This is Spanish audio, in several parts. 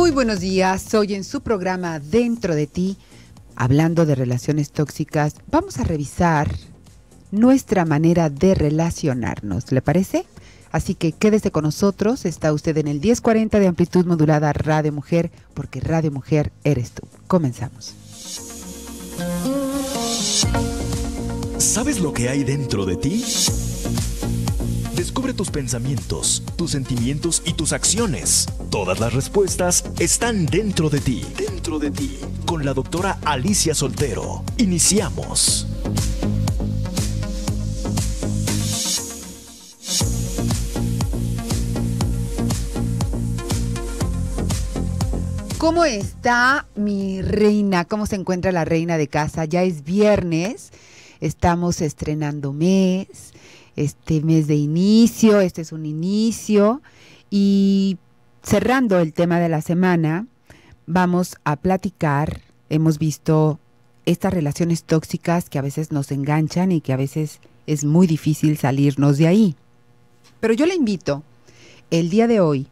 Muy buenos días, hoy en su programa Dentro de ti, hablando de relaciones tóxicas, vamos a revisar nuestra manera de relacionarnos, ¿le parece? Así que quédese con nosotros, está usted en el 1040 de amplitud modulada Radio Mujer, porque Radio Mujer eres tú. Comenzamos. ¿Sabes lo que hay dentro de ti? Descubre tus pensamientos, tus sentimientos y tus acciones. Todas las respuestas están dentro de ti. Dentro de ti. Con la doctora Alicia Soltero. Iniciamos. ¿Cómo está mi reina? ¿Cómo se encuentra la reina de casa? Ya es viernes, estamos estrenando mes, este mes de inicio, este es un inicio. Y cerrando el tema de la semana, vamos a platicar, hemos visto estas relaciones tóxicas que a veces nos enganchan y que a veces es muy difícil salirnos de ahí. Pero yo le invito el día de hoy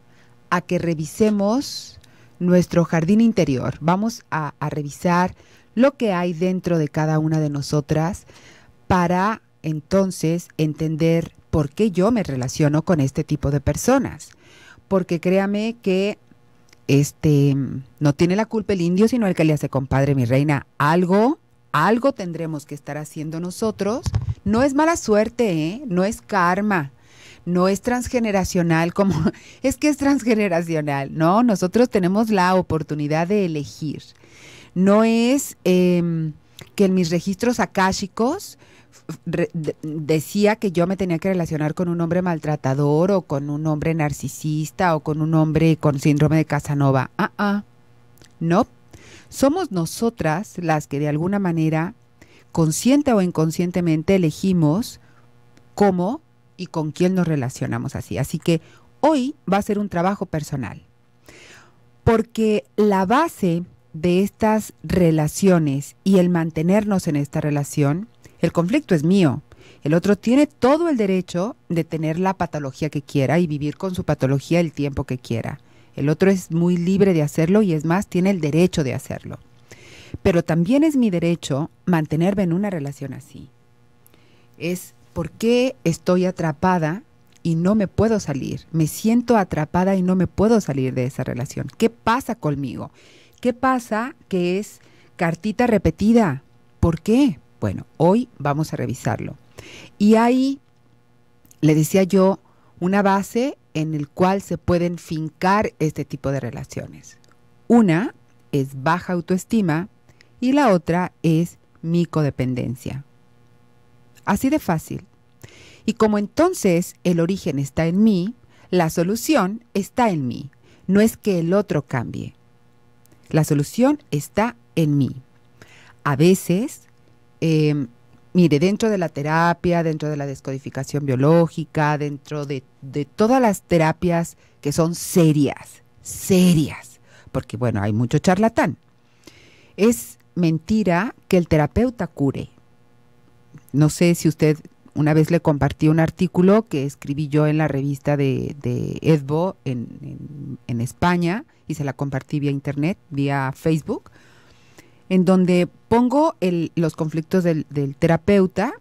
a que revisemos nuestro jardín interior. Vamos a, a revisar lo que hay dentro de cada una de nosotras para entonces entender por qué yo me relaciono con este tipo de personas. Porque créame que este no tiene la culpa el indio, sino el que le hace compadre, mi reina. Algo, algo tendremos que estar haciendo nosotros. No es mala suerte, ¿eh? no es karma no es transgeneracional como es que es transgeneracional, ¿no? Nosotros tenemos la oportunidad de elegir. No es em, que en mis registros akáshicos decía que yo me tenía que relacionar con un hombre maltratador o con un hombre narcisista o con un hombre con síndrome de Casanova. Ah, ah. No. Somos nosotras las que de alguna manera, consciente o inconscientemente, elegimos cómo y con quién nos relacionamos así. Así que hoy va a ser un trabajo personal. Porque la base de estas relaciones y el mantenernos en esta relación el conflicto es mío. El otro tiene todo el derecho de tener la patología que quiera y vivir con su patología el tiempo que quiera. El otro es muy libre de hacerlo y es más, tiene el derecho de hacerlo. Pero también es mi derecho mantenerme en una relación así. Es por qué estoy atrapada y no me puedo salir. Me siento atrapada y no me puedo salir de esa relación. ¿Qué pasa conmigo? ¿Qué pasa que es cartita repetida? ¿Por qué? Bueno, hoy vamos a revisarlo. Y ahí le decía yo una base en el cual se pueden fincar este tipo de relaciones. Una es baja autoestima y la otra es mi codependencia. Así de fácil. Y como entonces el origen está en mí, la solución está en mí. No es que el otro cambie. La solución está en mí. A veces Em, mire, dentro de la terapia, dentro de la descodificación biológica, dentro de, todas las terapias que son serias, serias, porque bueno, hay mucho charlatán. Es mentira que el terapeuta cure. No sé si usted una vez le compartí un artículo que escribí yo en la revista de, Edbo en, en España y se la compartí vía internet, vía Facebook en donde pongo los conflictos del, del terapeuta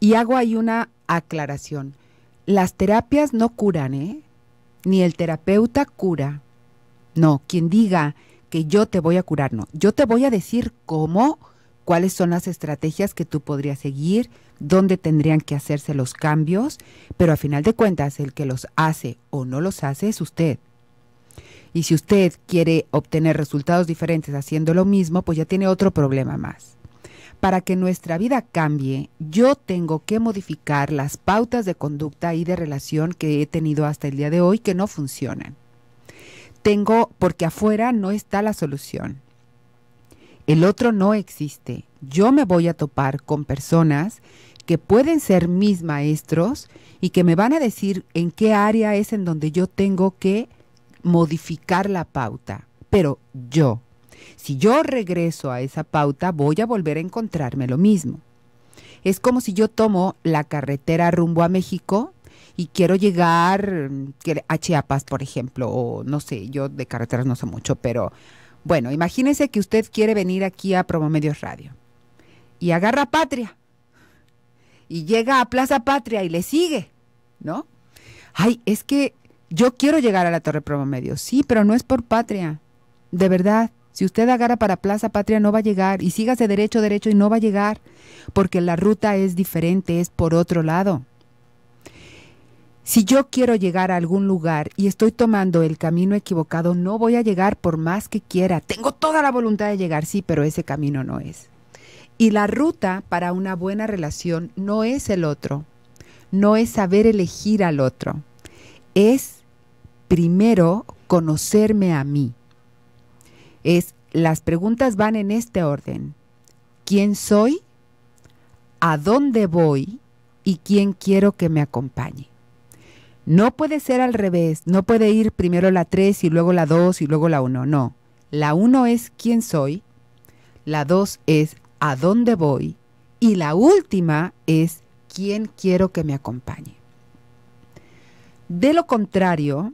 y hago ahí una aclaración. Las terapias no curan, ¿eh? Ni el terapeuta cura. No, quien diga que yo te voy a curar, no. Yo te voy a decir cómo, cuáles son las estrategias que tú podrías seguir, dónde tendrían que hacerse los cambios, pero a final de cuentas el que los hace o no los hace es usted. Y si usted quiere obtener resultados diferentes haciendo lo mismo, pues ya tiene otro problema más. Para que nuestra vida cambie, yo tengo que modificar las pautas de conducta y de relación que he tenido hasta el día de hoy que no funcionan. Tengo, porque afuera no está la solución. El otro no existe. Yo me voy a topar con personas que pueden ser mis maestros y que me van a decir en qué área es en donde yo tengo que modificar la pauta, pero yo, si yo regreso a esa pauta, voy a volver a encontrarme lo mismo. Es como si yo tomo la carretera rumbo a México y quiero llegar mm, a Chiapas, por ejemplo, o no sé, yo de carreteras no sé mucho, pero bueno, imagínese que usted quiere venir aquí a Promomedios Radio y agarra Patria y llega a Plaza Patria y le sigue, ¿no? Ay, es que yo quiero llegar a la Torre Promedio, sí, pero no es por patria. De verdad, si usted agarra para Plaza Patria no va a llegar y sígase derecho, derecho y no va a llegar, porque la ruta es diferente, es por otro lado. Si yo quiero llegar a algún lugar y estoy tomando el camino equivocado, no voy a llegar por más que quiera. Tengo toda la voluntad de llegar, sí, pero ese camino no es. Y la ruta para una buena relación no es el otro, no es saber elegir al otro, es primero conocerme a mí. Es las preguntas van en este orden. ¿Quién soy? ¿A dónde voy? ¿Y quién quiero que me acompañe? No puede ser al revés, no puede ir primero la 3 y luego la 2 y luego la 1, no. La 1 es quién soy, la 2 es a dónde voy y la última es quién quiero que me acompañe. De lo contrario,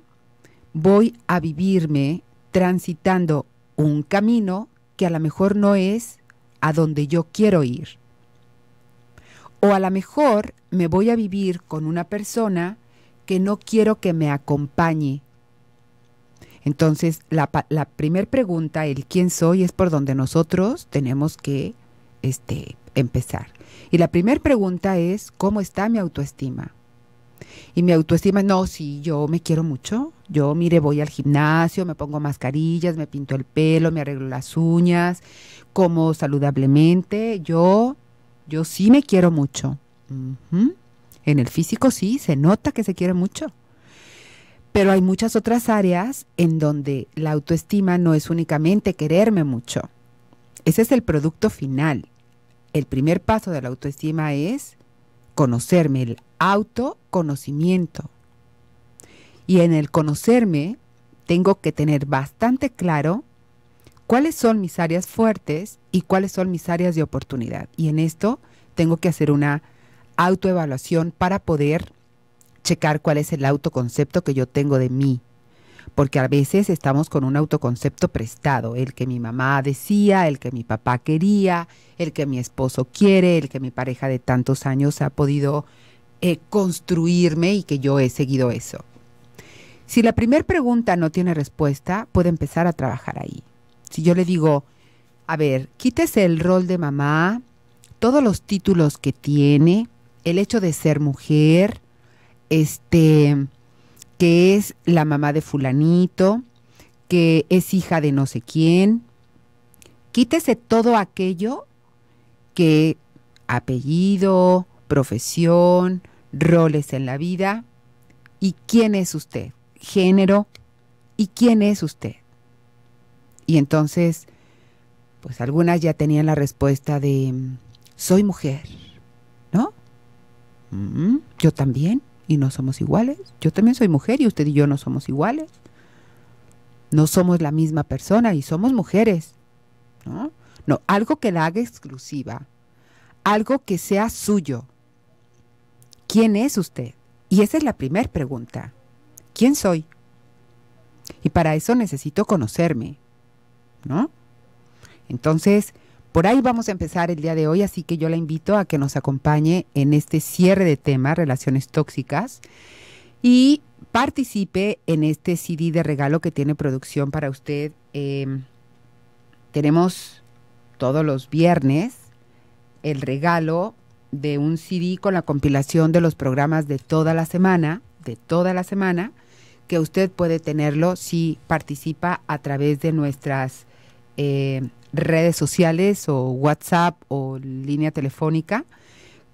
voy a vivirme transitando un camino que a lo mejor no es a donde yo quiero ir. O a lo mejor me voy a vivir con una persona que no quiero que me acompañe. Entonces, la, primera pregunta, el quién soy, es por donde nosotros tenemos que este, empezar. Y la primera pregunta es, ¿cómo está mi autoestima? Y mi autoestima, no, sí, yo me quiero mucho. Yo, mire, voy al gimnasio, me pongo mascarillas, me pinto el pelo, me arreglo las uñas, como saludablemente. Yo, yo sí me quiero mucho. En el físico sí, se nota que se quiere mucho. Pero hay muchas otras áreas en donde la autoestima no es únicamente quererme mucho. Ese es el producto final. El primer paso de la autoestima es conocerme, el autoconocimiento. Y en el conocerme tengo que tener bastante claro cuáles son mis áreas fuertes y cuáles son mis áreas de oportunidad. Y en esto tengo que hacer una autoevaluación para poder checar cuál es el autoconcepto que yo tengo de mí, porque a veces estamos con un autoconcepto prestado, el que mi mamá decía, el que mi papá quería, el que mi esposo quiere, el que mi pareja de tantos años ha podido eh, construirme y que yo he seguido eso. Si la primera pregunta no tiene respuesta, puede empezar a trabajar ahí. Si yo le digo, a ver, quítese el rol de mamá, todos los títulos que tiene, el hecho de ser mujer, este, que es la mamá de fulanito, que es hija de no sé quién. Quítese todo aquello que apellido, profesión, roles en la vida y quién es usted, género y quién es usted. Y entonces, pues algunas ya tenían la respuesta de, soy mujer, ¿no? Mm, yo también y no somos iguales. Yo también soy mujer y usted y yo no somos iguales. No somos la misma persona y somos mujeres. ¿no? no, algo que la haga exclusiva, algo que sea suyo. ¿Quién es usted? Y esa es la primera pregunta. ¿Quién soy? Y para eso necesito conocerme, ¿no? Entonces, por ahí vamos a empezar el día de hoy, así que yo la invito a que nos acompañe en este cierre de tema, relaciones tóxicas, y participe en este CD de regalo que tiene producción para usted. Em, tenemos todos los viernes el regalo de un CD con la compilación de los programas de toda la semana, de toda la semana, que usted puede tenerlo si participa a través de nuestras eh, redes sociales o WhatsApp o línea telefónica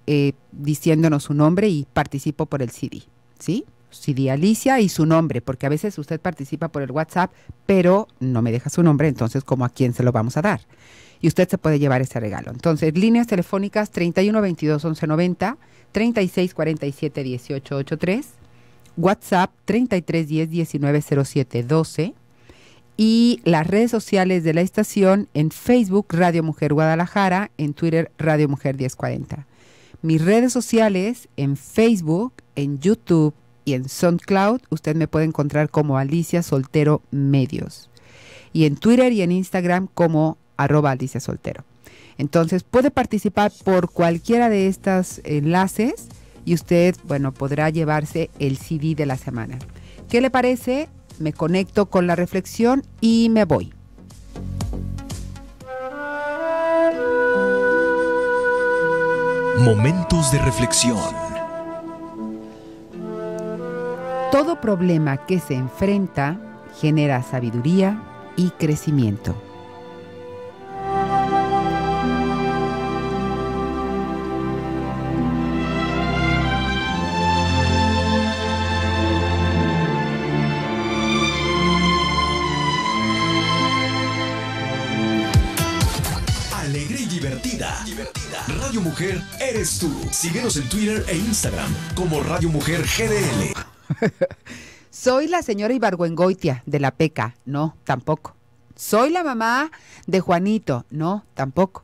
eh, diciéndonos su nombre y participo por el CD, ¿sí? CD Alicia y su nombre, porque a veces usted participa por el WhatsApp, pero no me deja su nombre, entonces como a quién se lo vamos a dar? Y usted se puede llevar ese regalo. Entonces, líneas telefónicas 31 22 11 90, 36 47 18 83, WhatsApp 33 10 19 07 12, y las redes sociales de la estación en Facebook Radio Mujer Guadalajara, en Twitter Radio Mujer 1040. Mis redes sociales en Facebook, en YouTube y en SoundCloud, usted me puede encontrar como Alicia Soltero Medios. Y en Twitter y en Instagram como arroba Alicia Soltero. Entonces puede participar por cualquiera de estos enlaces y usted, bueno, podrá llevarse el CD de la semana. ¿Qué le parece me conecto con la reflexión y me voy. Momentos de reflexión. Todo problema que se enfrenta genera sabiduría y crecimiento. tú. Síguenos en Twitter e Instagram como Radio Mujer GDL. Soy la señora Ibargüengoitia de la PECA. No, tampoco. Soy la mamá de Juanito. No, tampoco.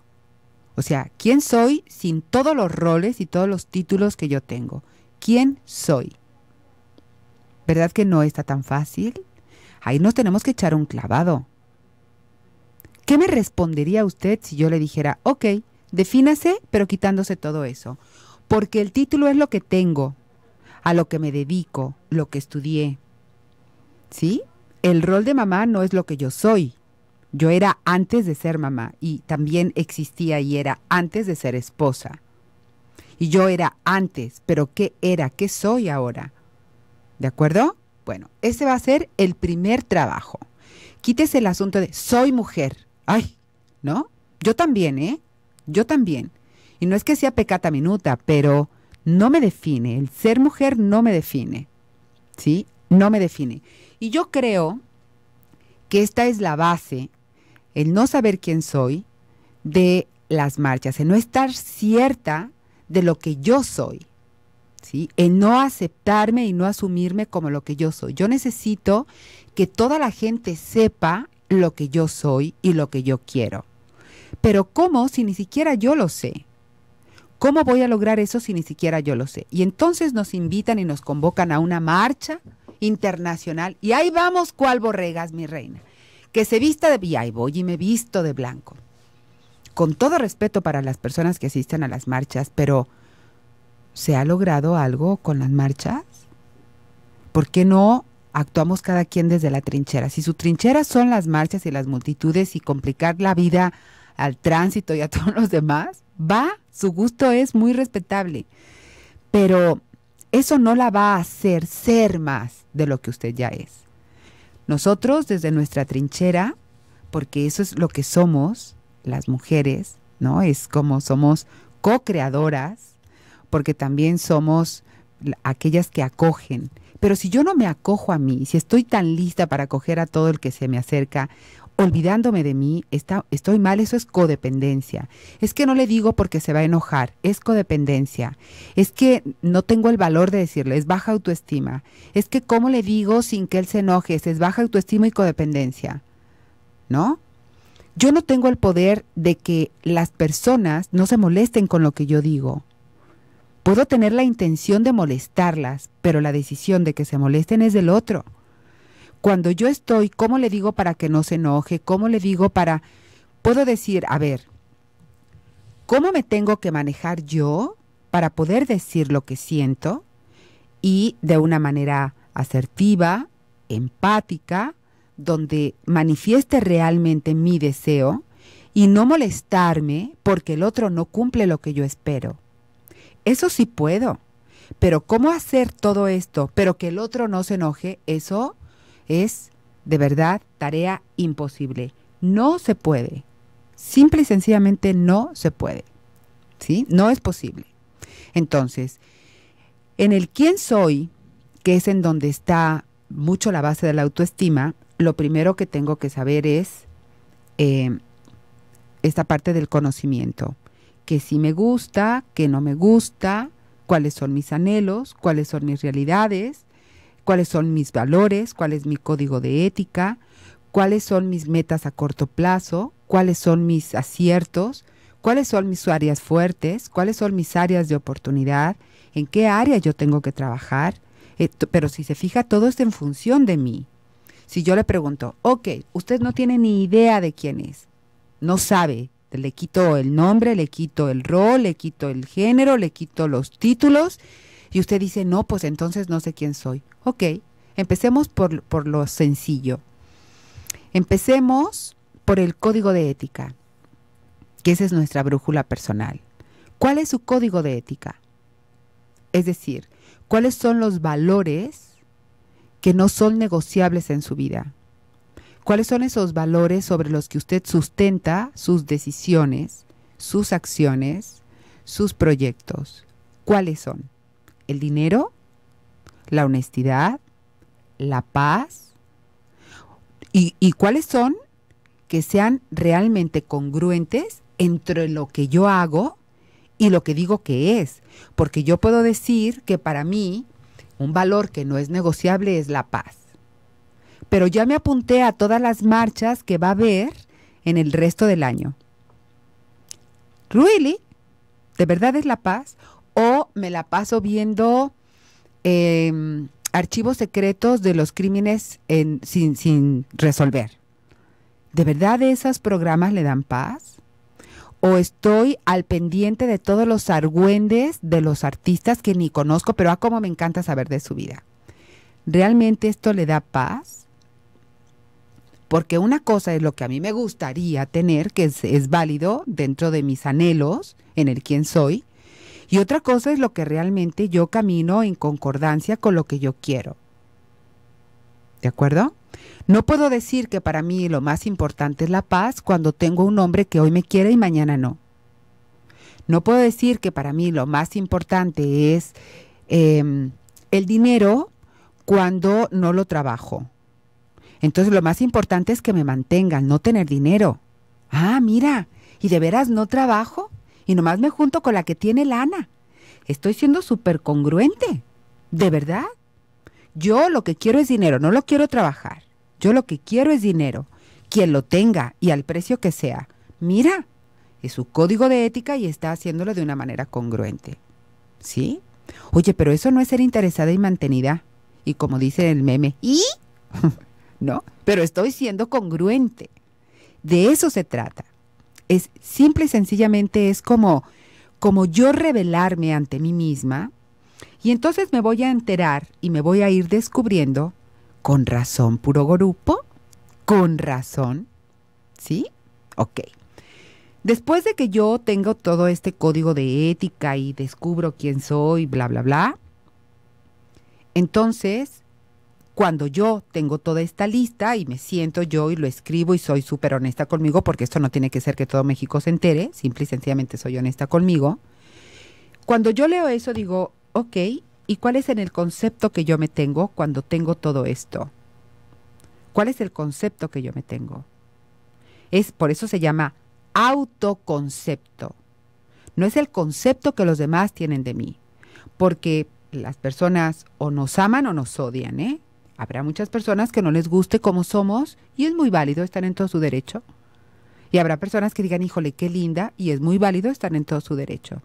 O sea, ¿quién soy sin todos los roles y todos los títulos que yo tengo? ¿Quién soy? ¿Verdad que no está tan fácil? Ahí nos tenemos que echar un clavado. ¿Qué me respondería usted si yo le dijera, ok, Defínase, pero quitándose todo eso. Porque el título es lo que tengo, a lo que me dedico, lo que estudié. ¿Sí? El rol de mamá no es lo que yo soy. Yo era antes de ser mamá y también existía y era antes de ser esposa. Y yo era antes, pero ¿qué era? ¿Qué soy ahora? ¿De acuerdo? Bueno, ese va a ser el primer trabajo. Quítese el asunto de soy mujer. Ay, ¿no? Yo también, ¿eh? Yo también. Y no es que sea pecata minuta, pero no me define. El ser mujer no me define. ¿Sí? No me define. Y yo creo que esta es la base, el no saber quién soy, de las marchas, el no estar cierta de lo que yo soy. ¿Sí? El no aceptarme y no asumirme como lo que yo soy. Yo necesito que toda la gente sepa lo que yo soy y lo que yo quiero. Pero ¿cómo si ni siquiera yo lo sé? ¿Cómo voy a lograr eso si ni siquiera yo lo sé? Y entonces nos invitan y nos convocan a una marcha internacional y ahí vamos cual borregas, mi reina. Que se vista de... Y voy y me visto de blanco. Con todo respeto para las personas que asisten a las marchas, pero ¿se ha logrado algo con las marchas? ¿Por qué no actuamos cada quien desde la trinchera? Si su trinchera son las marchas y las multitudes y complicar la vida al tránsito y a todos los demás, va, su gusto es muy respetable, pero eso no la va a hacer ser más de lo que usted ya es. Nosotros desde nuestra trinchera, porque eso es lo que somos, las mujeres, ¿no? Es como somos co-creadoras, porque también somos aquellas que acogen. Pero si yo no me acojo a mí, si estoy tan lista para acoger a todo el que se me acerca, olvidándome de mí, está, estoy mal, eso es codependencia. Es que no le digo porque se va a enojar, es codependencia. Es que no tengo el valor de decirle, es baja autoestima. Es que cómo le digo sin que él se enoje, es baja autoestima y codependencia. ¿No? Yo no tengo el poder de que las personas no se molesten con lo que yo digo. Puedo tener la intención de molestarlas, pero la decisión de que se molesten es del otro. Cuando yo estoy, ¿cómo le digo para que no se enoje? ¿Cómo le digo para... Puedo decir, a ver, ¿cómo me tengo que manejar yo para poder decir lo que siento y de una manera asertiva, empática, donde manifieste realmente mi deseo y no molestarme porque el otro no cumple lo que yo espero. Eso sí puedo, pero ¿cómo hacer todo esto? Pero que el otro no se enoje, eso es de verdad tarea imposible. No se puede. Simple y sencillamente no se puede. ¿Sí? No es posible. Entonces, en el quién soy, que es en donde está mucho la base de la autoestima, lo primero que tengo que saber es em, esta parte del conocimiento. Que si me gusta, que no me gusta, cuáles son mis anhelos, cuáles son mis realidades, cuáles son mis valores, cuál es mi código de ética, cuáles son mis metas a corto plazo, cuáles son mis aciertos, cuáles son mis áreas fuertes, cuáles son mis áreas de oportunidad, en qué área yo tengo que trabajar. Eh, pero si se fija, todo es en función de mí. Si yo le pregunto, ok, usted no tiene ni idea de quién es, no sabe, le quito el nombre, le quito el rol, le quito el género, le quito los títulos y usted dice, no, pues entonces no sé quién soy. Ok, empecemos por, por lo sencillo. Empecemos por el código de ética, que esa es nuestra brújula personal. ¿Cuál es su código de ética? Es decir, ¿cuáles son los valores que no son negociables en su vida? ¿Cuáles son esos valores sobre los que usted sustenta sus decisiones, sus acciones, sus proyectos? ¿Cuáles son? el dinero, la honestidad, la paz. ¿Y, cuáles son? Que sean realmente congruentes entre lo que yo hago y lo que digo que es. Porque yo puedo decir que para mí un valor que no es negociable es la paz. Pero ya me apunté a todas las marchas que va a haber en el resto del año. ¿Really? ¿De verdad es la paz? o me la paso viendo em, archivos secretos de los crímenes sin, resolver. ¿De verdad esos programas le dan paz? ¿O estoy al pendiente de todos los argüendes de los artistas que ni conozco, pero a cómo me encanta saber de su vida? ¿Realmente esto le da paz? Porque una cosa es lo que a mí me gustaría tener, que es, es válido dentro de mis anhelos en el quién soy, y otra cosa es lo que realmente yo camino en concordancia con lo que yo quiero. ¿De acuerdo? No puedo decir que para mí lo más importante es la paz cuando tengo un hombre que hoy me quiere y mañana no. No puedo decir que para mí lo más importante es em, el dinero cuando no lo trabajo. Entonces lo más importante es que me mantengan, no tener dinero. Ah, mira, ¿y de veras no trabajo? y nomás me junto con la que tiene lana. Estoy siendo súper congruente. ¿De verdad? Yo lo que quiero es dinero, no lo quiero trabajar. Yo lo que quiero es dinero, quien lo tenga y al precio que sea. Mira, es su código de ética y está haciéndolo de una manera congruente. ¿Sí? Oye, pero eso no es ser interesada y mantenida. Y como dice el meme, ¿y? ¿No? Pero estoy siendo congruente. De eso se trata es simple y sencillamente es como, como yo revelarme ante mí misma y entonces me voy a enterar y me voy a ir descubriendo con razón, puro grupo, con razón, ¿sí? Ok. Después de que yo tengo todo este código de ética y descubro quién soy, bla, bla, bla, entonces cuando yo tengo toda esta lista y me siento yo y lo escribo y soy súper honesta conmigo, porque esto no tiene que ser que todo México se entere, simple y sencillamente soy honesta conmigo, cuando yo leo eso digo, ok, ¿y cuál es en el concepto que yo me tengo cuando tengo todo esto? ¿Cuál es el concepto que yo me tengo? Es por eso se llama autoconcepto. No es el concepto que los demás tienen de mí, porque las personas o nos aman o nos odian, ¿eh? Habrá muchas personas que no les guste cómo somos y es muy válido, están en todo su derecho. Y habrá personas que digan, híjole, qué linda y es muy válido, están en todo su derecho.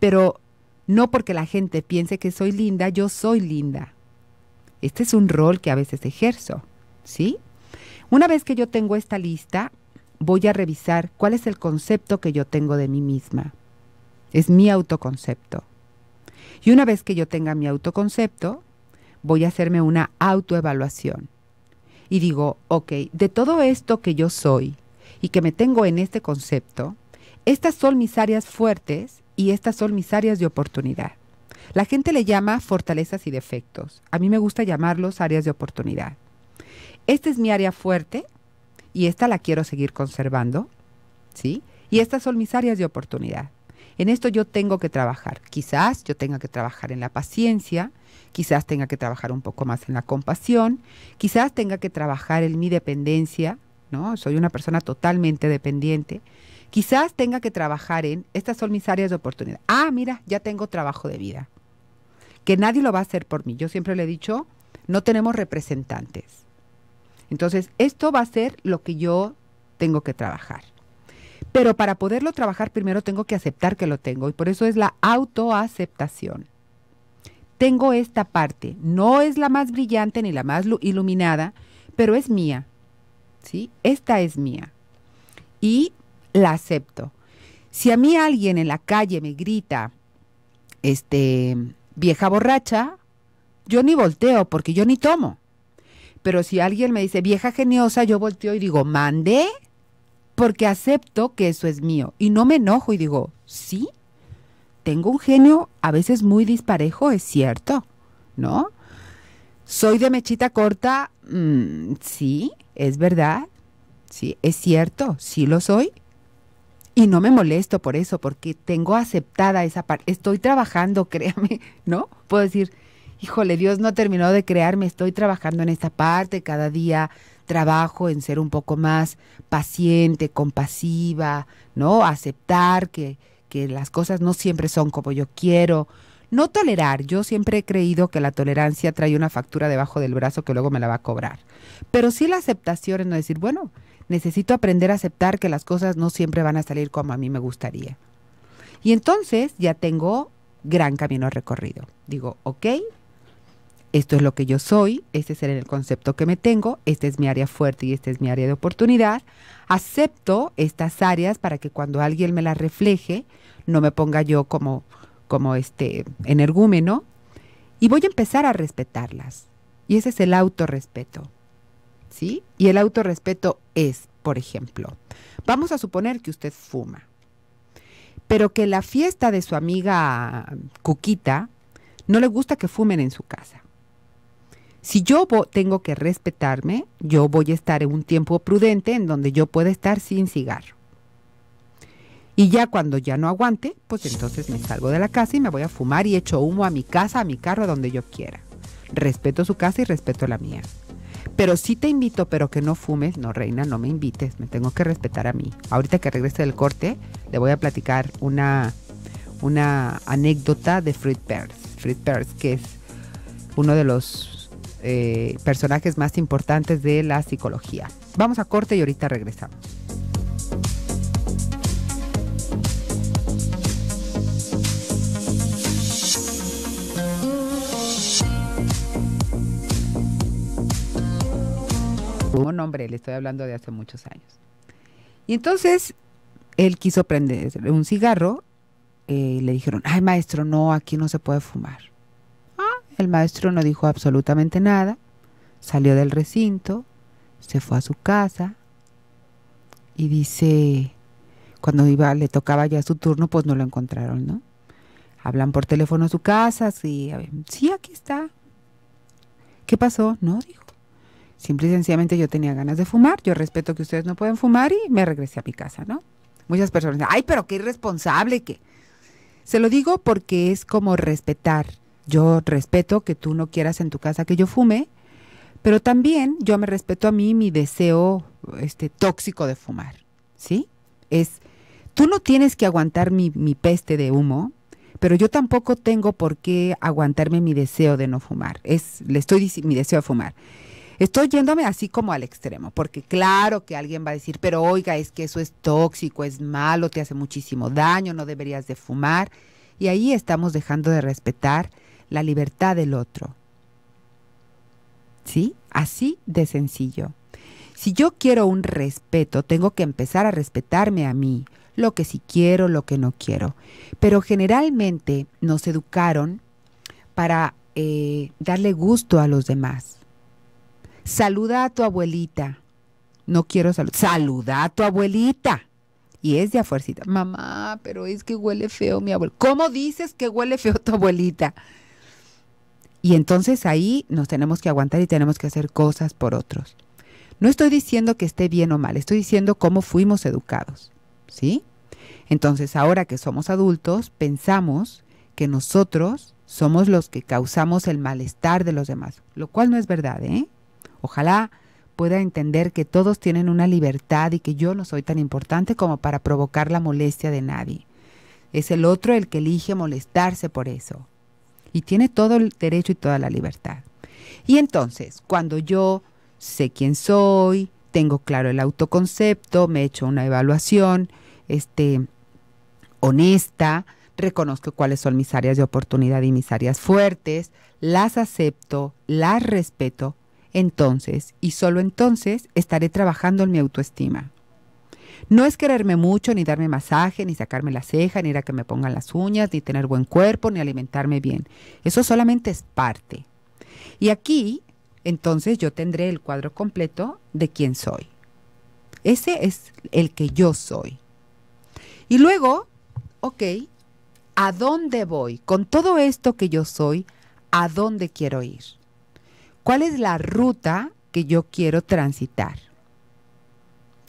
Pero no porque la gente piense que soy linda, yo soy linda. Este es un rol que a veces ejerzo, ¿sí? Una vez que yo tengo esta lista, voy a revisar cuál es el concepto que yo tengo de mí misma. Es mi autoconcepto. Y una vez que yo tenga mi autoconcepto, voy a hacerme una autoevaluación. Y digo, ok, de todo esto que yo soy y que me tengo en este concepto, estas son mis áreas fuertes y estas son mis áreas de oportunidad. La gente le llama fortalezas y defectos. A mí me gusta llamarlos áreas de oportunidad. Esta es mi área fuerte y esta la quiero seguir conservando, ¿sí? Y estas son mis áreas de oportunidad. En esto yo tengo que trabajar. Quizás yo tenga que trabajar en la paciencia, quizás tenga que trabajar un poco más en la compasión, quizás tenga que trabajar en mi dependencia, ¿no? Soy una persona totalmente dependiente. Quizás tenga que trabajar en, estas son mis áreas de oportunidad. Ah, mira, ya tengo trabajo de vida. Que nadie lo va a hacer por mí. Yo siempre le he dicho, no tenemos representantes. Entonces, esto va a ser lo que yo tengo que trabajar. Pero para poderlo trabajar, primero tengo que aceptar que lo tengo. Y por eso es la autoaceptación tengo esta parte, no es la más brillante ni la más iluminada, pero es mía, ¿sí? Esta es mía. Y la acepto. Si a mí alguien en la calle me grita, este, vieja borracha, yo ni volteo porque yo ni tomo. Pero si alguien me dice vieja geniosa, yo volteo y digo, mande, porque acepto que eso es mío. Y no me enojo y digo, sí, tengo un genio a veces muy disparejo, es cierto, ¿no? Soy de mechita corta, mm, sí, es verdad, sí, es cierto, sí lo soy. Y no me molesto por eso, porque tengo aceptada esa parte, estoy trabajando, créame, ¿no? Puedo decir, híjole, Dios no terminó de crearme, estoy trabajando en esta parte, cada día trabajo en ser un poco más paciente, compasiva, ¿no? Aceptar que, que las cosas no siempre son como yo quiero. No tolerar, yo siempre he creído que la tolerancia trae una factura debajo del brazo que luego me la va a cobrar. Pero sí la aceptación es no decir, bueno, necesito aprender a aceptar que las cosas no siempre van a salir como a mí me gustaría. Y entonces ya tengo gran camino recorrido. Digo, ok, esto es lo que yo soy, este es el concepto que me tengo, este es mi área fuerte y este es mi área de oportunidad acepto estas áreas para que cuando alguien me las refleje, no me ponga yo como, como este energúmeno, y voy a empezar a respetarlas. Y ese es el autorrespeto. ¿Sí? Y el autorrespeto es, por ejemplo, vamos a suponer que usted fuma, pero que la fiesta de su amiga Cuquita no le gusta que fumen en su casa. Si yo tengo que respetarme, yo voy a estar en un tiempo prudente en donde yo pueda estar sin cigarro. Y ya cuando ya no aguante, pues entonces me salgo de la casa y me voy a fumar y echo humo a mi casa, a mi carro, a donde yo quiera. Respeto su casa y respeto la mía. Pero si te invito, pero que no fumes, no reina, no me invites, me tengo que respetar a mí. Ahorita que regrese del corte, le voy a platicar una, una anécdota de Fritz Perls. Fritz Perls, que es uno de los eh, personajes más importantes de la psicología. Vamos a corte y ahorita regresamos. Un hombre, le estoy hablando de hace muchos años. Y entonces él quiso prender un cigarro y eh, le dijeron, ay maestro, no, aquí no se puede fumar. El maestro no dijo absolutamente nada, salió del recinto, se fue a su casa y dice, cuando iba, le tocaba ya su turno, pues no lo encontraron, ¿no? Hablan por teléfono a su casa, sí, sí, aquí está. ¿Qué pasó? No, dijo. Simple y sencillamente yo tenía ganas de fumar, yo respeto que ustedes no pueden fumar y me regresé a mi casa, ¿no? Muchas personas, ay, pero qué irresponsable que... Se lo digo porque es como respetar yo respeto que tú no quieras en tu casa que yo fume, pero también yo me respeto a mí mi deseo este tóxico de fumar, ¿sí? Es tú no tienes que aguantar mi, mi peste de humo, pero yo tampoco tengo por qué aguantarme mi deseo de no fumar. Es le estoy diciendo mi deseo de fumar. Estoy yéndome así como al extremo, porque claro que alguien va a decir, pero oiga, es que eso es tóxico, es malo, te hace muchísimo daño, no deberías de fumar. Y ahí estamos dejando de respetar la libertad del otro. ¿Sí? Así de sencillo. Si yo quiero un respeto, tengo que empezar a respetarme a mí, lo que sí quiero, lo que no quiero. Pero generalmente nos educaron para eh, darle gusto a los demás. Saluda a tu abuelita. No quiero saludar. Saluda a tu abuelita. Y es de afuercita. Mamá, pero es que huele feo mi abuelo. ¿Cómo dices que huele feo tu abuelita? Y entonces ahí nos tenemos que aguantar y tenemos que hacer cosas por otros. No estoy diciendo que esté bien o mal, estoy diciendo cómo fuimos educados, ¿sí? Entonces ahora que somos adultos, pensamos que nosotros somos los que causamos el malestar de los demás, lo cual no es verdad, ¿eh? Ojalá pueda entender que todos tienen una libertad y que yo no soy tan importante como para provocar la molestia de nadie. Es el otro el que elige molestarse por eso. Y tiene todo el derecho y toda la libertad. Y entonces, cuando yo sé quién soy, tengo claro el autoconcepto, me he hecho una evaluación este, honesta, reconozco cuáles son mis áreas de oportunidad y mis áreas fuertes, las acepto, las respeto, entonces y solo entonces estaré trabajando en mi autoestima. No es quererme mucho, ni darme masaje, ni sacarme la ceja, ni ir a que me pongan las uñas, ni tener buen cuerpo, ni alimentarme bien. Eso solamente es parte. Y aquí, entonces, yo tendré el cuadro completo de quién soy. Ese es el que yo soy. Y luego, ok, ¿a dónde voy? Con todo esto que yo soy, ¿a dónde quiero ir? ¿Cuál es la ruta que yo quiero transitar?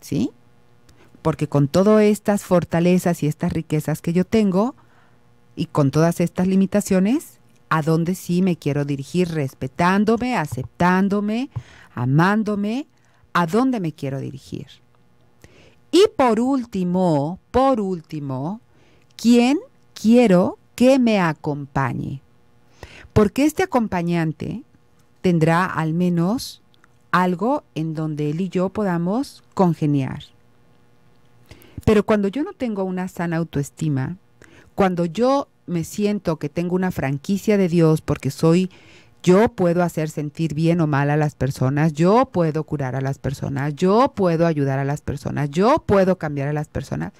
¿Sí? porque con todas estas fortalezas y estas riquezas que yo tengo y con todas estas limitaciones, a dónde sí me quiero dirigir respetándome, aceptándome, amándome, a dónde me quiero dirigir. Y por último, por último, ¿quién quiero que me acompañe? Porque este acompañante tendrá al menos algo en donde él y yo podamos congeniar. Pero cuando yo no tengo una sana autoestima, cuando yo me siento que tengo una franquicia de Dios porque soy yo puedo hacer sentir bien o mal a las personas, yo puedo curar a las personas, yo puedo ayudar a las personas, yo puedo cambiar a las personas.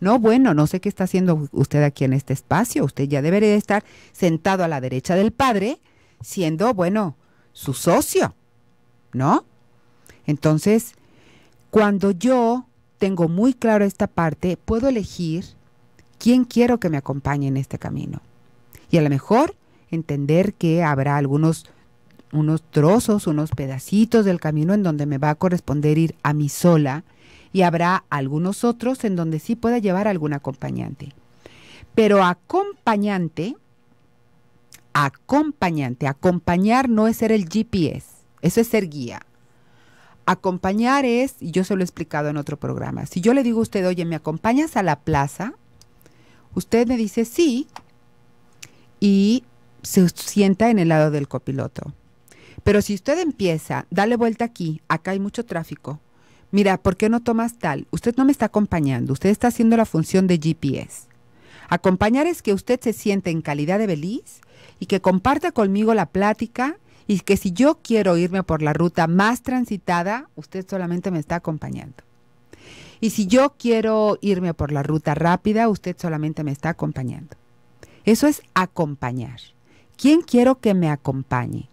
No, bueno, no sé qué está haciendo usted aquí en este espacio. Usted ya debería estar sentado a la derecha del Padre, siendo, bueno, su socio, ¿no? Entonces, cuando yo tengo muy claro esta parte, puedo elegir quién quiero que me acompañe en este camino. Y a lo mejor entender que habrá algunos unos trozos, unos pedacitos del camino en donde me va a corresponder ir a mí sola y habrá algunos otros en donde sí pueda llevar algún acompañante. Pero acompañante, acompañante, acompañar no es ser el GPS, eso es ser guía. Acompañar es, y yo se lo he explicado en otro programa, si yo le digo a usted, oye, ¿me acompañas a la plaza? Usted me dice sí y se sienta en el lado del copiloto. Pero si usted empieza, dale vuelta aquí, acá hay mucho tráfico. Mira, ¿por qué no tomas tal? Usted no me está acompañando, usted está haciendo la función de GPS. Acompañar es que usted se siente en calidad de beliz y que comparta conmigo la plática y que si yo quiero irme por la ruta más transitada, usted solamente me está acompañando. Y si yo quiero irme por la ruta rápida, usted solamente me está acompañando. Eso es acompañar. ¿Quién quiero que me acompañe?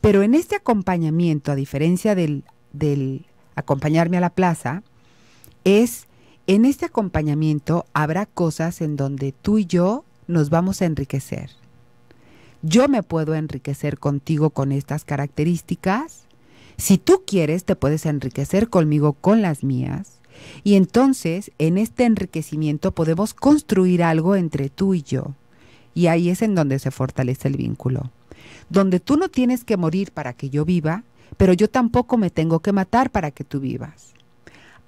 Pero en este acompañamiento, a diferencia del, del acompañarme a la plaza, es en este acompañamiento habrá cosas en donde tú y yo nos vamos a enriquecer yo me puedo enriquecer contigo con estas características. Si tú quieres, te puedes enriquecer conmigo con las mías. Y entonces, en este enriquecimiento podemos construir algo entre tú y yo. Y ahí es en donde se fortalece el vínculo. Donde tú no tienes que morir para que yo viva, pero yo tampoco me tengo que matar para que tú vivas.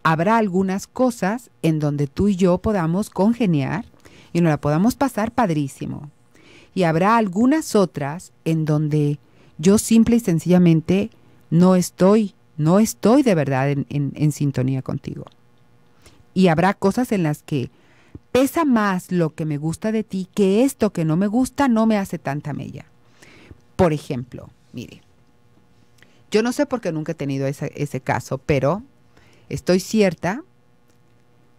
Habrá algunas cosas en donde tú y yo podamos congeniar y nos la podamos pasar padrísimo y habrá algunas otras en donde yo simple y sencillamente no estoy, no estoy de verdad en, sintonía contigo. Y habrá cosas en las que pesa más lo que me gusta de ti que esto que no me gusta no me hace tanta mella. Por ejemplo, mire, yo no sé por qué nunca he tenido ese, caso, pero estoy cierta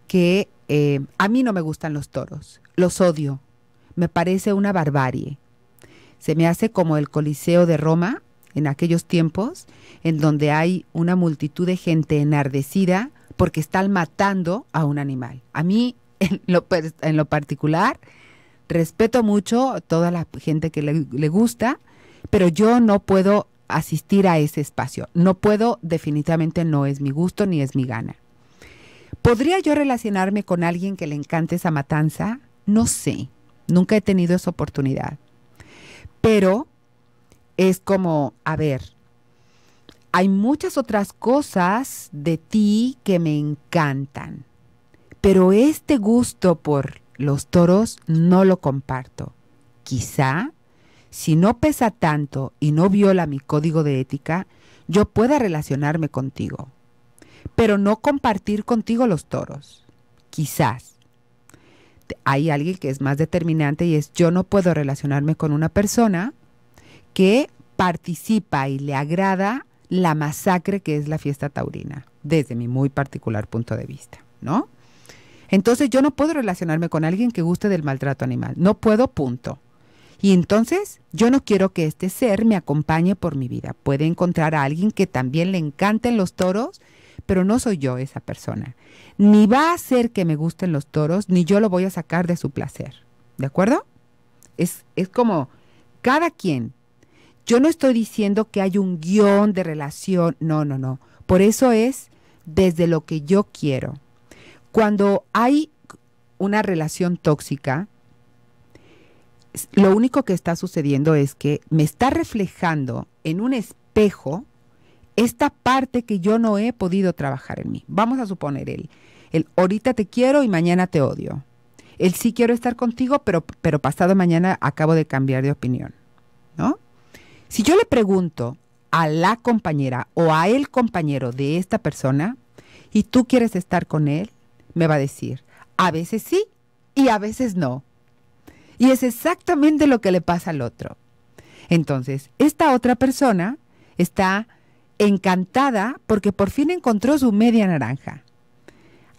que eh, a mí no me gustan los toros, los odio, me parece una barbarie. Se me hace como el Coliseo de Roma en aquellos tiempos, en donde hay una multitud de gente enardecida porque están matando a un animal. A mí, en lo, particular, respeto mucho a toda la gente que le, le gusta, pero yo no puedo asistir a ese espacio. No puedo, definitivamente no es mi gusto ni es mi gana. ¿Podría yo relacionarme con alguien que le encante esa matanza? No sé. Nunca he tenido esa oportunidad. Pero es como, a ver, hay muchas otras cosas de ti que me encantan, pero este gusto por los toros no lo comparto. Quizá, si no pesa tanto y no viola mi código de ética, yo pueda relacionarme contigo, pero no compartir contigo los toros. Quizás hay alguien que es más determinante y es yo no puedo relacionarme con una persona que participa y le agrada la masacre que es la fiesta taurina, desde mi muy particular punto de vista, ¿no? Entonces yo no puedo relacionarme con alguien que guste del maltrato animal, no puedo, punto. Y entonces yo no quiero que este ser me acompañe por mi vida. Puede encontrar a alguien que también le encanten los toros pero no soy yo esa persona. Ni va a ser que me gusten los toros, ni yo lo voy a sacar de su placer. ¿De acuerdo? Es, es como cada quien. Yo no estoy diciendo que hay un guión de relación, no, no, no. Por eso es desde lo que yo quiero. Cuando hay una relación tóxica, lo único que está sucediendo es que me está reflejando en un espejo esta parte que yo no he podido trabajar en mí. Vamos a suponer él. el ahorita te quiero y mañana te odio. Él sí quiero estar contigo, pero, pero pasado mañana acabo de cambiar de opinión. ¿No? Si yo le pregunto a la compañera o a el compañero de esta persona y tú quieres estar con él, me va a decir, a veces sí y a veces no. Y es exactamente lo que le pasa al otro. Entonces, esta otra persona está encantada porque por fin encontró su media naranja.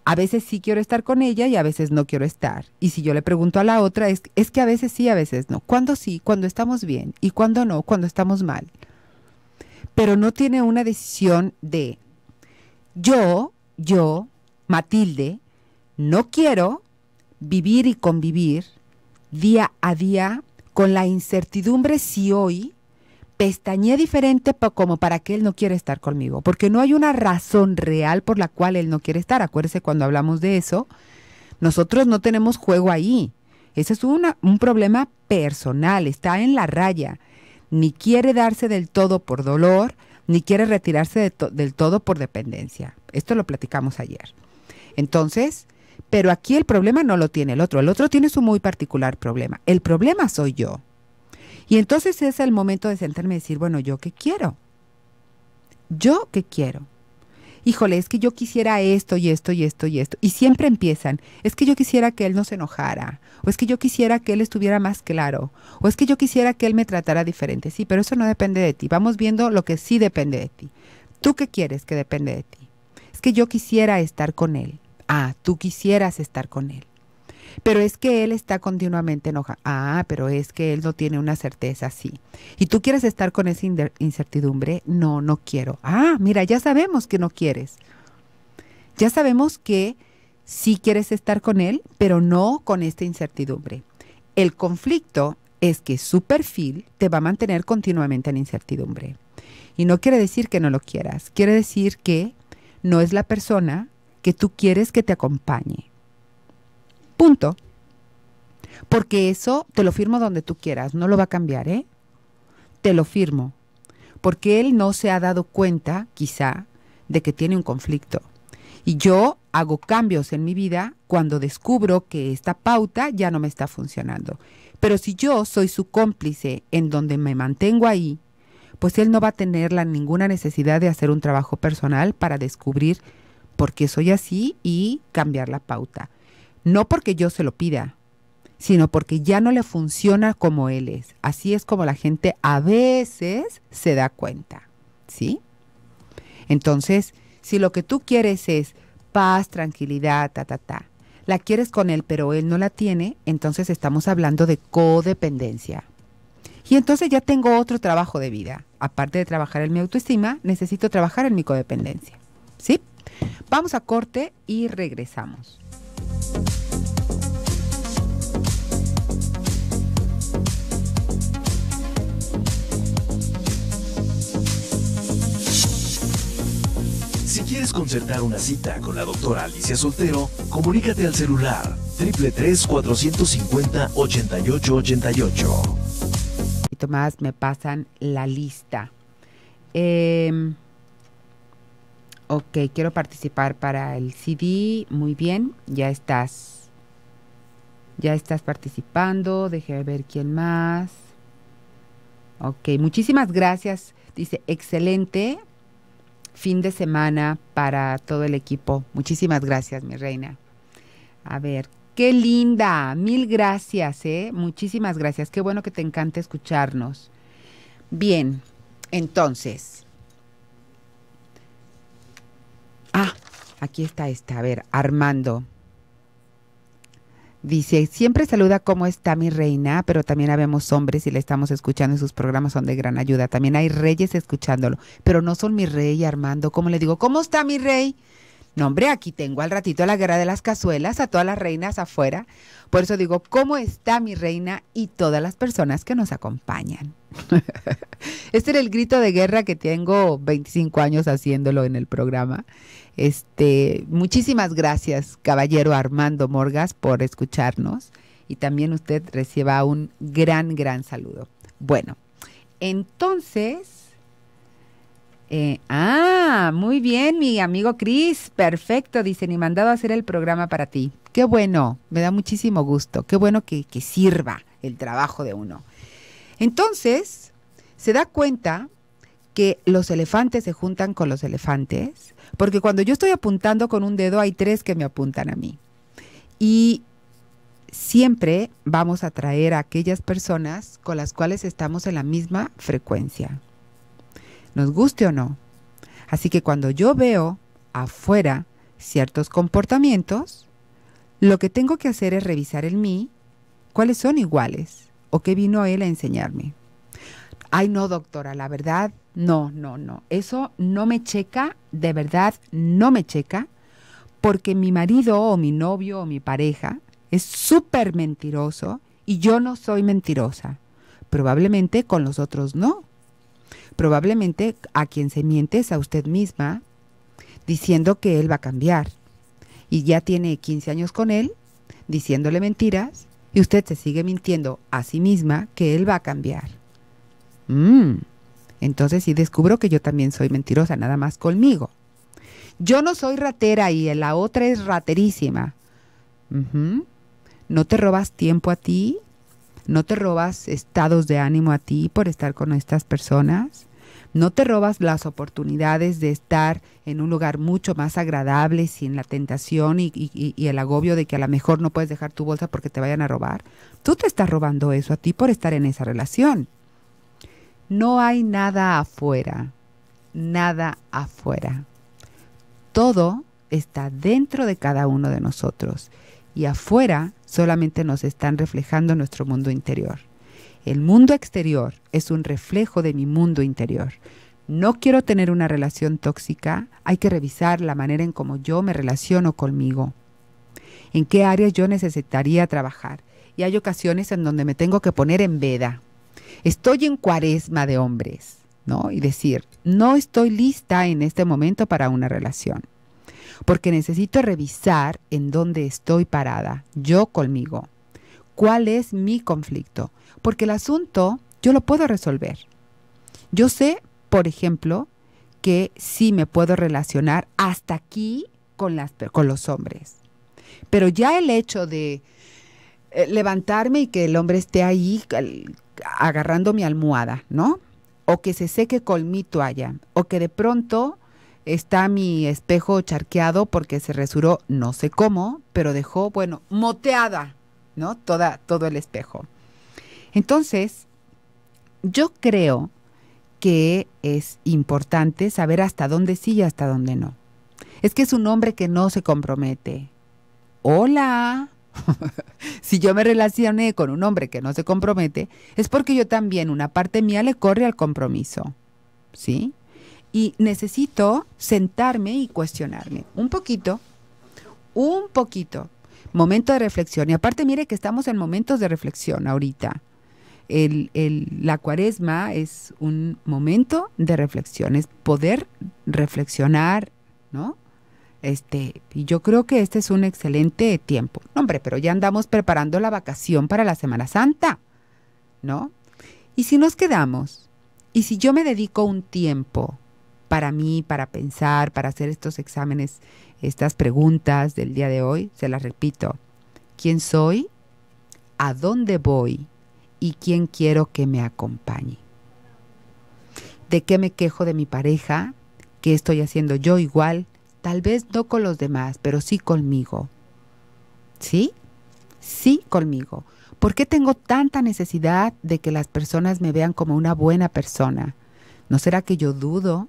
A veces sí quiero estar con ella y a veces no quiero estar. Y si yo le pregunto a la otra, es, es que a veces sí, a veces no. ¿Cuándo sí? Cuando estamos bien y cuándo no, cuando estamos mal. Pero no tiene una decisión de yo, yo, Matilde, no quiero vivir y convivir día a día con la incertidumbre si hoy pestañé diferente como para que él no quiere estar conmigo, porque no hay una razón real por la cual él no quiere estar. Acuérdese cuando hablamos de eso, nosotros no tenemos juego ahí. Ese es un problema personal, está en la raya. Ni quiere darse del todo por dolor, ni quiere retirarse del todo por dependencia. Esto lo platicamos ayer. Entonces, pero aquí el problema no lo tiene el otro, el otro tiene su muy particular problema. El problema soy yo. Y entonces es el momento de sentarme y decir, bueno, ¿yo qué quiero? ¿Yo qué quiero? Híjole, es que yo quisiera esto y esto y esto y esto. Y siempre empiezan, es que yo quisiera que él no se enojara, o es que yo quisiera que él estuviera más claro, o es que yo quisiera que él me tratara diferente. Sí, pero eso no depende de ti. Vamos viendo lo que sí depende de ti. ¿Tú qué quieres que depende de ti? Es que yo quisiera estar con él. Ah, tú quisieras estar con él. Pero es que él está continuamente enojado. Ah, pero es que él no tiene una certeza así. ¿Y tú quieres estar con esa incertidumbre? No, no quiero. Ah, mira, ya sabemos que no quieres. Ya sabemos que sí quieres estar con él, pero no con esta incertidumbre. El conflicto es que su perfil te va a mantener continuamente en incertidumbre. Y no quiere decir que no lo quieras, quiere decir que no es la persona que tú quieres que te acompañe. Punto. Porque eso te lo firmo donde tú quieras, no lo va a cambiar, ¿eh? Te lo firmo. Porque él no se ha dado cuenta, quizá, de que tiene un conflicto. Y yo hago cambios en mi vida cuando descubro que esta pauta ya no me está funcionando. Pero si yo soy su cómplice en donde me mantengo ahí, pues él no va a tener la, ninguna necesidad de hacer un trabajo personal para descubrir por qué soy así y cambiar la pauta no porque yo se lo pida, sino porque ya no le funciona como él es. Así es como la gente a veces se da cuenta, ¿sí? Entonces, si lo que tú quieres es paz, tranquilidad, ta, ta, ta, la quieres con él, pero él no la tiene, entonces estamos hablando de codependencia. Y entonces ya tengo otro trabajo de vida. Aparte de trabajar en mi autoestima, necesito trabajar en mi codependencia. ¿Sí? Vamos a corte y regresamos. Si quieres concertar una cita con la doctora Alicia Soltero, comunícate al celular 333-450-8888. Tomás, me pasan la lista. Em, ok, quiero participar para el CD. Muy bien, ya estás. Ya estás participando. Deje ver quién más. Ok, muchísimas gracias. Dice, excelente fin de semana para todo el equipo. Muchísimas gracias, mi reina. A ver, qué linda. Mil gracias, ¿eh? Muchísimas gracias. Qué bueno que te encanta escucharnos. Bien, entonces. Ah, aquí está esta. A ver, Armando. Dice, siempre saluda cómo está mi reina, pero también habemos hombres y la estamos escuchando y sus programas son de gran ayuda. También hay reyes escuchándolo, pero no son mi rey, Armando. ¿Cómo le digo? ¿Cómo está mi rey? No, hombre, aquí tengo al ratito la guerra de las cazuelas, a todas las reinas afuera. Por eso digo, ¿cómo está mi reina y todas las personas que nos acompañan? este era el grito de guerra que tengo 25 años haciéndolo en el programa. Este, muchísimas gracias, caballero Armando Morgas, por escucharnos y también usted reciba un gran, gran saludo. Bueno, entonces, eh, ah, muy bien, mi amigo Cris, perfecto, dice, ni mandado a hacer el programa para ti. Qué bueno, me da muchísimo gusto, qué bueno que sirva el trabajo de uno. Entonces, se da cuenta que los elefantes se juntan con los elefantes porque cuando yo estoy apuntando con un dedo, hay tres que me apuntan a mí. Y siempre vamos a atraer a aquellas personas con las cuales estamos en la misma frecuencia. Nos guste o no. Así que cuando yo veo afuera ciertos comportamientos, lo que tengo que hacer es revisar en mí cuáles son iguales o qué vino él a enseñarme. Ay, no, doctora, la verdad, no, no, no. Eso no me checa, de verdad, no me checa, porque mi marido o mi novio o mi pareja es súper mentiroso y yo no soy mentirosa. Probablemente con los otros no. Probablemente a quien se miente es a usted misma diciendo que él va a cambiar. Y ya tiene 15 años con él diciéndole mentiras y usted se sigue mintiendo a sí misma que él va a cambiar. Mm. entonces sí descubro que yo también soy mentirosa, nada más conmigo. Yo no soy ratera y la otra es raterísima. No te robas tiempo a ti, no te robas estados de ánimo a ti por estar con estas personas, no te robas las oportunidades de estar en un lugar mucho más agradable sin la tentación y, y, el agobio de que a lo mejor no puedes dejar tu bolsa porque te vayan a robar. Tú te estás robando eso a ti por estar en esa relación. No hay nada afuera, nada afuera. Todo está dentro de cada uno de nosotros y afuera solamente nos están reflejando nuestro mundo interior. El mundo exterior es un reflejo de mi mundo interior. No quiero tener una relación tóxica, hay que revisar la manera en cómo yo me relaciono conmigo, en qué áreas yo necesitaría trabajar. Y hay ocasiones en donde me tengo que poner en veda, estoy en cuaresma de hombres, ¿no? Y decir, no estoy lista en este momento para una relación, porque necesito revisar en dónde estoy parada, yo conmigo, cuál es mi conflicto, porque el asunto yo lo puedo resolver. Yo sé, por ejemplo, que sí me puedo relacionar hasta aquí con, los hombres. Pero ya el hecho de eh, levantarme y que el hombre esté ahí agarrando mi almohada, ¿no? O que se seque con mi toalla, o que de pronto está mi espejo charqueado porque se resuró no sé cómo, pero dejó, bueno, moteada, ¿no? Toda, todo el espejo. Entonces, yo creo que es importante saber hasta dónde sí y hasta dónde no. Es que es un hombre que no se compromete. Hola, si yo me relacioné con un hombre que no se compromete, es porque yo también, una parte mía le corre al compromiso. ¿Sí? Y necesito sentarme y cuestionarme un poquito, un poquito. Momento de reflexión. Y aparte, mire que estamos en momentos de reflexión ahorita. El, la cuaresma es un momento de reflexión, es poder reflexionar, ¿no? Este, y yo creo que este es un excelente tiempo. hombre, pero ya andamos preparando la vacación para la Semana Santa, ¿no? Y si nos quedamos, y si yo me dedico un tiempo para mí, para pensar, para hacer estos exámenes, estas preguntas del día de hoy, se las repito. ¿Quién soy? ¿A dónde voy? ¿Y quién quiero que me acompañe? ¿De qué me quejo de mi pareja? ¿Qué estoy haciendo yo igual? Tal vez no con los demás, pero sí conmigo. ¿Sí? Sí conmigo. ¿Por qué tengo tanta necesidad de que las personas me vean como una buena persona? ¿No será que yo dudo?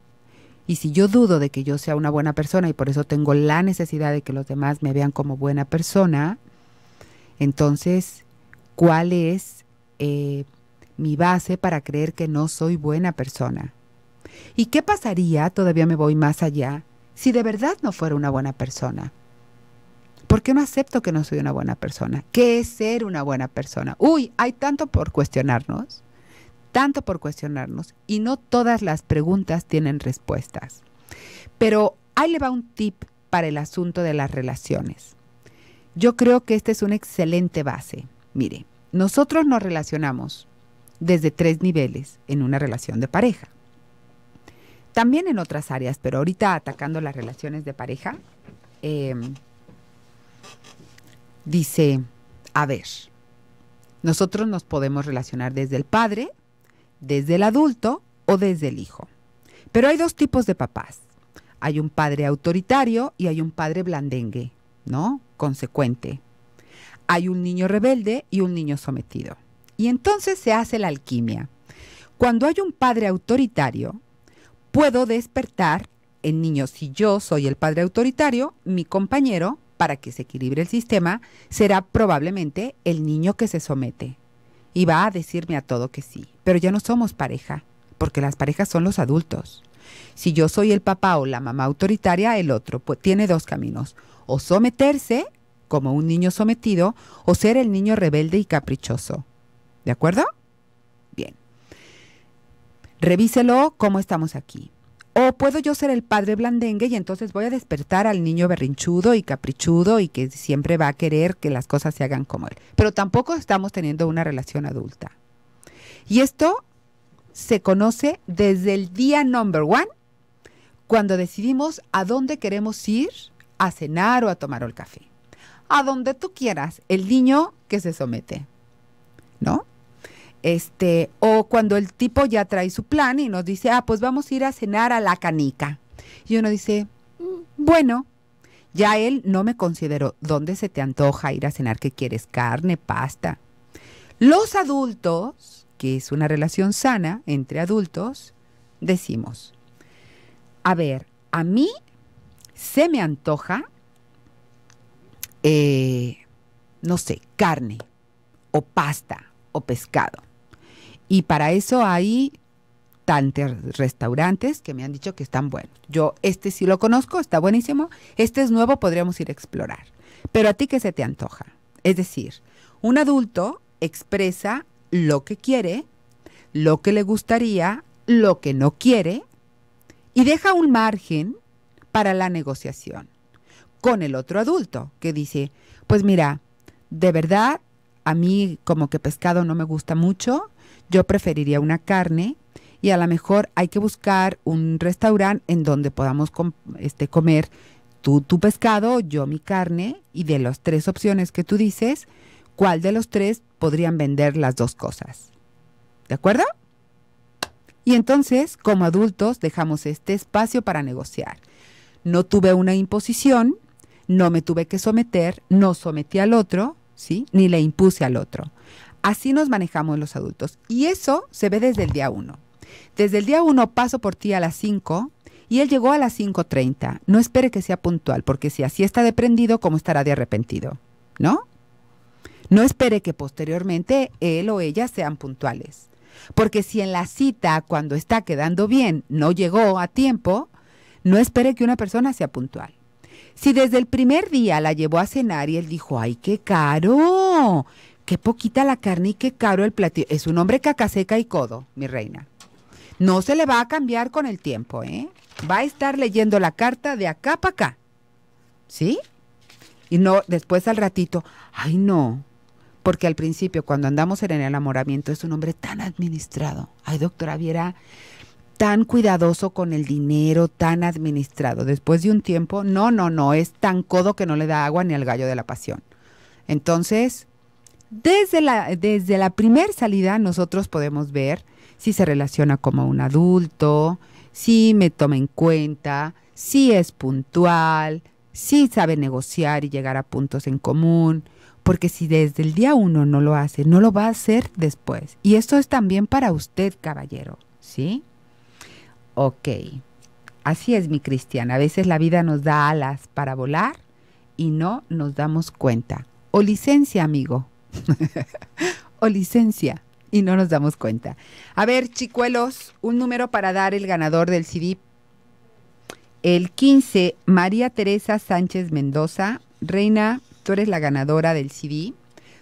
Y si yo dudo de que yo sea una buena persona y por eso tengo la necesidad de que los demás me vean como buena persona, entonces, ¿cuál es eh, mi base para creer que no soy buena persona? ¿Y qué pasaría, todavía me voy más allá, si de verdad no fuera una buena persona? ¿Por qué no acepto que no soy una buena persona? ¿Qué es ser una buena persona? Uy, hay tanto por cuestionarnos, tanto por cuestionarnos, y no todas las preguntas tienen respuestas. Pero ahí le va un tip para el asunto de las relaciones. Yo creo que esta es una excelente base. Mire, nosotros nos relacionamos desde tres niveles en una relación de pareja también en otras áreas, pero ahorita atacando las relaciones de pareja, em, dice, a ver, nosotros nos podemos relacionar desde el padre, desde el adulto o desde el hijo. Pero hay dos tipos de papás. Hay un padre autoritario y hay un padre blandengue, ¿no? Consecuente. Hay un niño rebelde y un niño sometido. Y entonces se hace la alquimia. Cuando hay un padre autoritario, puedo despertar en niños si yo soy el padre autoritario, mi compañero, para que se equilibre el sistema, será probablemente el niño que se somete y va a decirme a todo que sí. Pero ya no somos pareja, porque las parejas son los adultos. Si yo soy el papá o la mamá autoritaria, el otro tiene dos caminos, o someterse como un niño sometido o ser el niño rebelde y caprichoso. ¿De acuerdo? revíselo cómo estamos aquí. O puedo yo ser el padre blandengue y entonces voy a despertar al niño berrinchudo y caprichudo y que siempre va a querer que las cosas se hagan como él. Pero tampoco estamos teniendo una relación adulta. Y esto se conoce desde el día number one, cuando decidimos a dónde queremos ir a cenar o a tomar el café. A donde tú quieras, el niño que se somete. ¿No? Este, o cuando el tipo ya trae su plan y nos dice, ah, pues vamos a ir a cenar a la canica. Y uno dice, mm, bueno, ya él no me consideró. ¿Dónde se te antoja ir a cenar? ¿Qué quieres? Carne, pasta. Los adultos, que es una relación sana entre adultos, decimos, a ver, a mí se me antoja, eh, no sé, carne o pasta o pescado. Y para eso hay tantos restaurantes que me han dicho que están buenos. Yo este sí lo conozco, está buenísimo. Este es nuevo, podríamos ir a explorar. Pero a ti ¿qué se te antoja. Es decir, un adulto expresa lo que quiere, lo que le gustaría, lo que no quiere y deja un margen para la negociación con el otro adulto que dice, pues mira, de verdad, a mí como que pescado no me gusta mucho, yo preferiría una carne y a lo mejor hay que buscar un restaurante en donde podamos este, comer tú tu pescado, yo mi carne y de las tres opciones que tú dices, ¿cuál de los tres podrían vender las dos cosas? ¿De acuerdo? Y entonces, como adultos, dejamos este espacio para negociar. No tuve una imposición, no me tuve que someter, no sometí al otro, ¿sí? Ni le impuse al otro. Así nos manejamos los adultos. Y eso se ve desde el día 1. Desde el día 1 paso por ti a las 5 y él llegó a las 5.30. No espere que sea puntual, porque si así está deprendido, ¿cómo estará de arrepentido? ¿No? No espere que posteriormente él o ella sean puntuales. Porque si en la cita, cuando está quedando bien, no llegó a tiempo, no espere que una persona sea puntual. Si desde el primer día la llevó a cenar y él dijo, ay, qué caro, qué poquita la carne y qué caro el platillo. Es un hombre cacaseca y codo, mi reina. No se le va a cambiar con el tiempo, ¿eh? Va a estar leyendo la carta de acá para acá. ¿Sí? Y no después al ratito, ay no, porque al principio cuando andamos en el enamoramiento es un hombre tan administrado. Ay, doctora, viera tan cuidadoso con el dinero, tan administrado. Después de un tiempo, no, no, no, es tan codo que no le da agua ni al gallo de la pasión. Entonces, desde la, desde primer salida nosotros podemos ver si se relaciona como un adulto, si me toma en cuenta, si es puntual, si sabe negociar y llegar a puntos en común, porque si desde el día uno no lo hace, no lo va a hacer después. Y esto es también para usted, caballero, ¿sí? Ok, así es mi cristiana, a veces la vida nos da alas para volar y no nos damos cuenta. O licencia, amigo, o licencia y no nos damos cuenta. A ver, chicuelos, un número para dar el ganador del CD. El 15, María Teresa Sánchez Mendoza. Reina, tú eres la ganadora del CD.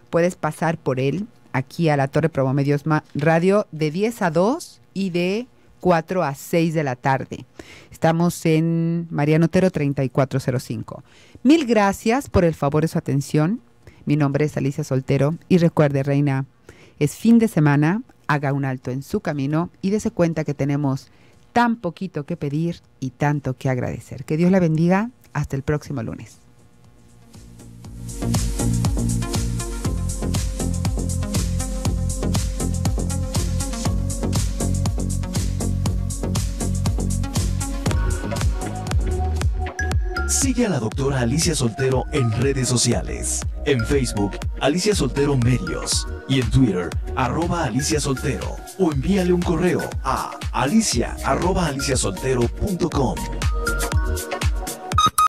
Puedes pasar por él aquí a la Torre Medios Radio de 10 a 2 y de 4 a 6 de la tarde. Estamos en Mariano Otero 3405. Mil gracias por el favor de su atención. Mi nombre es Alicia Soltero y recuerde, Reina, es fin de semana, haga un alto en su camino y dése cuenta que tenemos tan poquito que pedir y tanto que agradecer. Que Dios la bendiga. Hasta el próximo lunes. Sigue a la doctora Alicia Soltero en redes sociales. En Facebook, Alicia Soltero Medios. Y en Twitter, arroba Alicia Soltero. O envíale un correo a alicia